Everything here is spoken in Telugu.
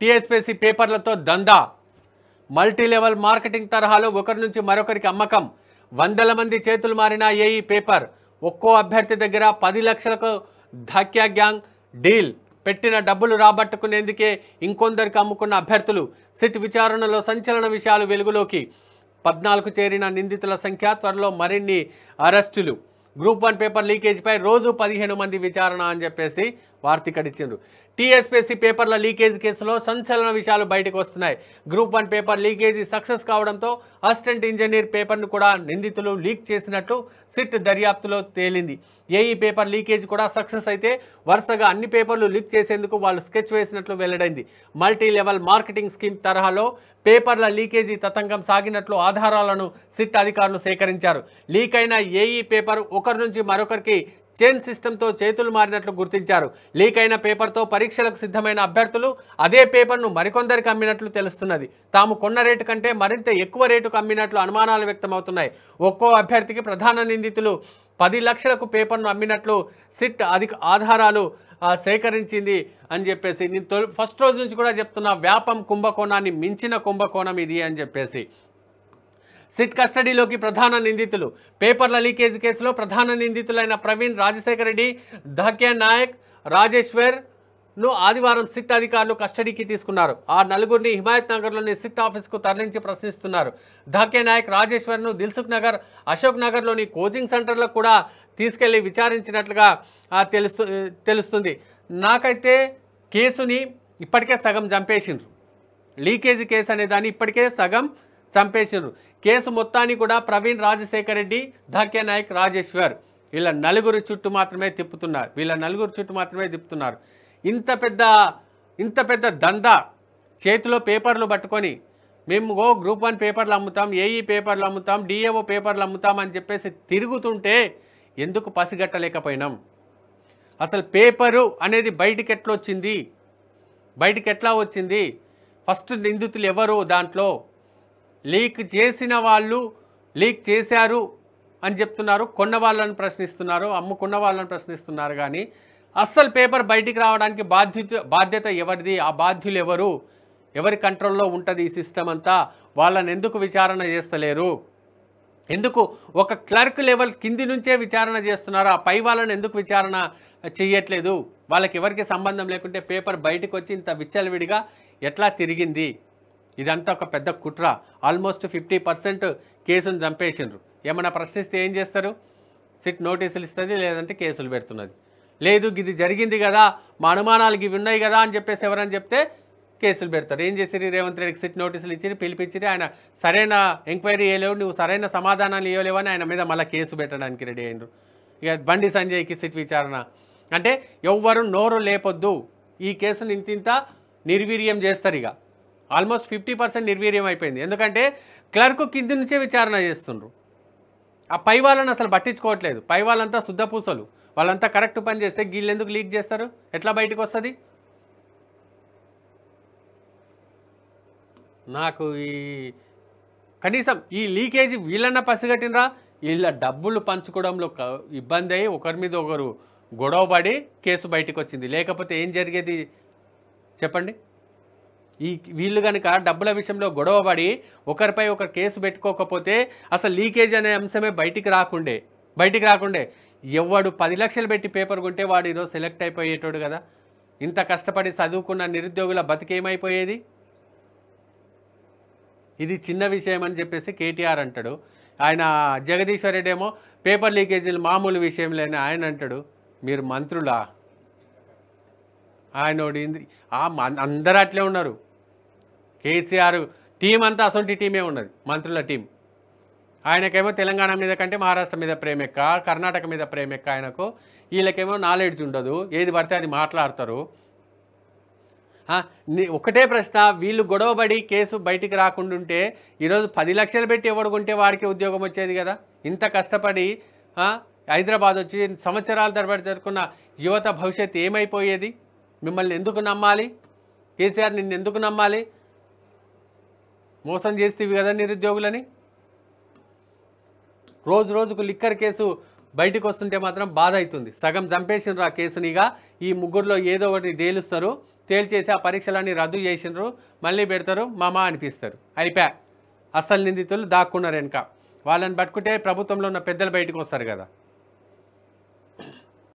టీఎస్పీసీ పేపర్లతో దందా మల్టీ లెవెల్ మార్కెటింగ్ తరహాలో ఒకరి నుంచి మరొకరికి అమ్మకం వందల మంది చేతులు మారిన ఏఈ పేపర్ ఒక్కో అభ్యర్థి దగ్గర పది లక్షలకు ధాక్యా గ్యాంగ్ డీల్ పెట్టిన డబ్బులు రాబట్టుకునేందుకే ఇంకొందరికి అమ్ముకున్న అభ్యర్థులు సిట్ విచారణలో సంచలన విషయాలు వెలుగులోకి పద్నాలుగు చేరిన నిందితుల సంఖ్య త్వరలో మరిన్ని అరెస్టులు గ్రూప్ వన్ పేపర్ లీకేజ్పై రోజు పదిహేను మంది విచారణ అని చెప్పేసి వార్త ఇక్కడ టీఎస్పీసీ పేపర్ల లీకేజ్ కేసులో సంచలన విషయాలు బయటకు వస్తున్నాయి group one paper leakage success కావడంతో అసిస్టెంట్ ఇంజనీర్ పేపర్ను కూడా నిందితులు లీక్ చేసినట్లు సిట్ దర్యాప్తులో తేలింది ఏఈ పేపర్ లీకేజ్ కూడా సక్సెస్ అయితే వరుసగా అన్ని పేపర్లు లీక్ చేసేందుకు వాళ్ళు స్కెచ్ వేసినట్లు వెల్లడైంది మల్టీ లెవెల్ మార్కెటింగ్ స్కీమ్ తరహాలో పేపర్ల లీకేజీ తతంగం సాగినట్లు ఆధారాలను సిట్ అధికారులు సేకరించారు లీక్ అయిన ఏఈ పేపర్ ఒకరి నుంచి మరొకరికి చైన్ సిస్టంతో చేతులు మారినట్లు గుర్తించారు లీక్ అయిన పేపర్తో పరీక్షలకు సిద్ధమైన అభ్యర్థులు అదే పేపర్ను మరికొందరికి అమ్మినట్లు తెలుస్తున్నది తాము కొన్న రేటు కంటే మరింత ఎక్కువ రేటుకు అమ్మినట్లు అనుమానాలు వ్యక్తమవుతున్నాయి ఒక్కో అభ్యర్థికి ప్రధాన నిందితులు పది లక్షలకు పేపర్ను అమ్మినట్లు సిట్ అధిక ఆధారాలు సేకరించింది అని చెప్పేసి నేను ఫస్ట్ రోజు నుంచి కూడా చెప్తున్నా వ్యాపం కుంభకోణాన్ని మించిన కుంభకోణం ఇది అని చెప్పేసి సిట్ కస్టడీలోకి ప్రధాన నిందితులు పేపర్ల లీకేజ్ కేసులో ప్రధాన నిందితులైన ప్రవీణ్ రాజశేఖర రెడ్డి ధాక్యా నాయక్ రాజేశ్వర్ ను ఆదివారం సిట్ అధికారులు కస్టడీకి తీసుకున్నారు ఆ నలుగురిని హిమాయత్ నగర్లోని సిట్ ఆఫీస్కు తరలించి ప్రశ్నిస్తున్నారు ధాకే నాయక్ రాజేశ్వర్ను దిల్సుఖ్ నగర్ అశోక్ నగర్లోని కోచింగ్ సెంటర్లకు కూడా తీసుకెళ్లి విచారించినట్లుగా తెలుస్తు తెలుస్తుంది నాకైతే కేసుని ఇప్పటికే సగం చంపేసిండ్రు లీకేజీ కేసు అనే దాన్ని ఇప్పటికే సగం చంపేశారు కేసు మొత్తాన్ని కూడా ప్రవీణ్ రాజశేఖర్ రెడ్డి ధాక్య నాయక్ రాజేశ్వర్ వీళ్ళ నలుగురు చుట్టూ మాత్రమే తిప్పుతున్నారు వీళ్ళ నలుగురు చుట్టూ మాత్రమే తిప్పుతున్నారు ఇంత పెద్ద ఇంత పెద్ద దందా చేతిలో పేపర్లు పట్టుకొని మేము గో గ్రూప్ వన్ పేపర్లు అమ్ముతాం ఏఈ పేపర్లు అమ్ముతాం డిఏఓ పేపర్లు అమ్ముతాం అని చెప్పేసి తిరుగుతుంటే ఎందుకు పసిగట్టలేకపోయినాం అసలు పేపరు అనేది బయటికి ఎట్లా వచ్చింది బయటికి ఎట్లా వచ్చింది ఫస్ట్ నిందితులు ఎవరు దాంట్లో లీక్ చేసిన వాళ్ళు లీక్ చేశారు అని చెప్తున్నారు కొన్న వాళ్ళని ప్రశ్నిస్తున్నారు అమ్ముకున్న వాళ్ళని ప్రశ్నిస్తున్నారు కానీ అస్సలు పేపర్ బయటికి రావడానికి బాధ్యత బాధ్యత ఎవరిది ఆ బాధ్యులు ఎవరు ఎవరి కంట్రోల్లో ఉంటుంది ఈ సిస్టమ్ అంతా వాళ్ళని ఎందుకు విచారణ చేస్తలేరు ఎందుకు ఒక క్లర్క్ లెవెల్ కింది నుంచే విచారణ చేస్తున్నారు ఆ పై వాళ్ళని ఎందుకు విచారణ చేయట్లేదు వాళ్ళకి ఎవరికి సంబంధం లేకుంటే పేపర్ బయటకు వచ్చి ఇంత విచ్చలవిడిగా ఎట్లా తిరిగింది ఇదంతా ఒక పెద్ద కుట్ర ఆల్మోస్ట్ ఫిఫ్టీ పర్సెంట్ కేసును చంపేసిండ్రు ఏమైనా ప్రశ్నిస్తే ఏం చేస్తారు సిట్ నోటీసులు ఇస్తుంది లేదంటే కేసులు పెడుతున్నది లేదు ఇది జరిగింది కదా మా అనుమానాలు ఇవి ఉన్నాయి కదా అని చెప్పేసి ఎవరని చెప్తే కేసులు పెడతారు ఏం చేసి రేవంత్ రెడ్డికి సిట్ నోటీసులు ఇచ్చి పిలిపించిరి ఆయన సరైన ఎంక్వైరీ వేయలేవు నువ్వు సరైన సమాధానాలు ఇవ్వలేవని ఆయన మీద మళ్ళీ కేసు పెట్టడానికి రెడీ అయినరు ఇక బండి సంజయ్కి సిట్ విచారణ అంటే ఎవ్వరు నోరు లేపొద్దు ఈ కేసును ఇంతింత నిర్వీర్యం చేస్తారు ఇక ఆల్మోస్ట్ ఫిఫ్టీ పర్సెంట్ నిర్వీర్యం అయిపోయింది ఎందుకంటే క్లర్క్ కింది నుంచే విచారణ చేస్తుండ్రు ఆ పై వాళ్ళని అసలు పట్టించుకోవట్లేదు పై వాళ్ళంతా శుద్ధ పూసలు వాళ్ళంతా కరెక్ట్ పని చేస్తే గీళ్ళు ఎందుకు లీక్ చేస్తారు ఎట్లా బయటకు వస్తుంది నాకు ఈ కనీసం ఈ లీకేజీ వీళ్ళన్నా పసిగట్టినరా వీళ్ళ డబ్బులు పంచుకోవడంలో ఇబ్బంది అయ్యి ఒకరి మీద ఒకరు గొడవపడి కేసు బయటకు వచ్చింది లేకపోతే ఏం జరిగేది చెప్పండి ఈ వీళ్ళు కనుక డబ్బుల విషయంలో గొడవపడి ఒకరిపై ఒకరు కేసు పెట్టుకోకపోతే అసలు లీకేజ్ అనే అంశమే బయటికి రాకుండే బయటికి రాకుండే ఎవడు పది లక్షలు పెట్టి పేపర్ కొంటే వాడు ఈరోజు సెలెక్ట్ అయిపోయేటోడు కదా ఇంత కష్టపడి చదువుకున్న నిరుద్యోగుల బతికేమైపోయేది ఇది చిన్న విషయం అని చెప్పేసి కేటీఆర్ అంటాడు ఆయన జగదీశ్వర్ రెడ్డి ఏమో పేపర్ లీకేజీలు మామూలు విషయం లేని ఆయన అంటాడు మీరు మంత్రులా ఆయన ఆ అందరు అట్లే ఉన్నారు కేసీఆర్ టీం అంతా అసొంటి టీమే ఉన్నది మంత్రుల టీం ఆయనకేమో తెలంగాణ మీద కంటే మహారాష్ట్ర మీద ప్రేమెక్క కర్ణాటక మీద ఎక్క ఆయనకు వీళ్ళకేమో నాలెడ్జ్ ఉండదు ఏది పడితే అది మాట్లాడతారు ఒకటే ప్రశ్న వీళ్ళు గొడవబడి కేసు బయటికి ఉంటే ఈరోజు పది లక్షలు పెట్టి ఎవడుకుంటే వాడికి ఉద్యోగం వచ్చేది కదా ఇంత కష్టపడి హైదరాబాద్ వచ్చి సంవత్సరాల తరబడి జరుపుకున్న యువత భవిష్యత్తు ఏమైపోయేది మిమ్మల్ని ఎందుకు నమ్మాలి కేసీఆర్ నిన్ను ఎందుకు నమ్మాలి మోసం చేస్తేవి కదా నిరుద్యోగులని రోజు రోజుకు లిక్కర్ కేసు బయటకు వస్తుంటే మాత్రం బాధ అవుతుంది సగం చంపేసినారు ఆ కేసునిగా ఈ ముగ్గురులో ఏదో ఒకటి తేలుస్తారు తేల్చేసి ఆ పరీక్షలన్నీ రద్దు చేసినారు మళ్ళీ పెడతారు మామా అనిపిస్తారు అయిపా అసలు నిందితులు దాక్కున్నారు వెనక వాళ్ళని పట్టుకుంటే ప్రభుత్వంలో ఉన్న పెద్దలు బయటకు వస్తారు కదా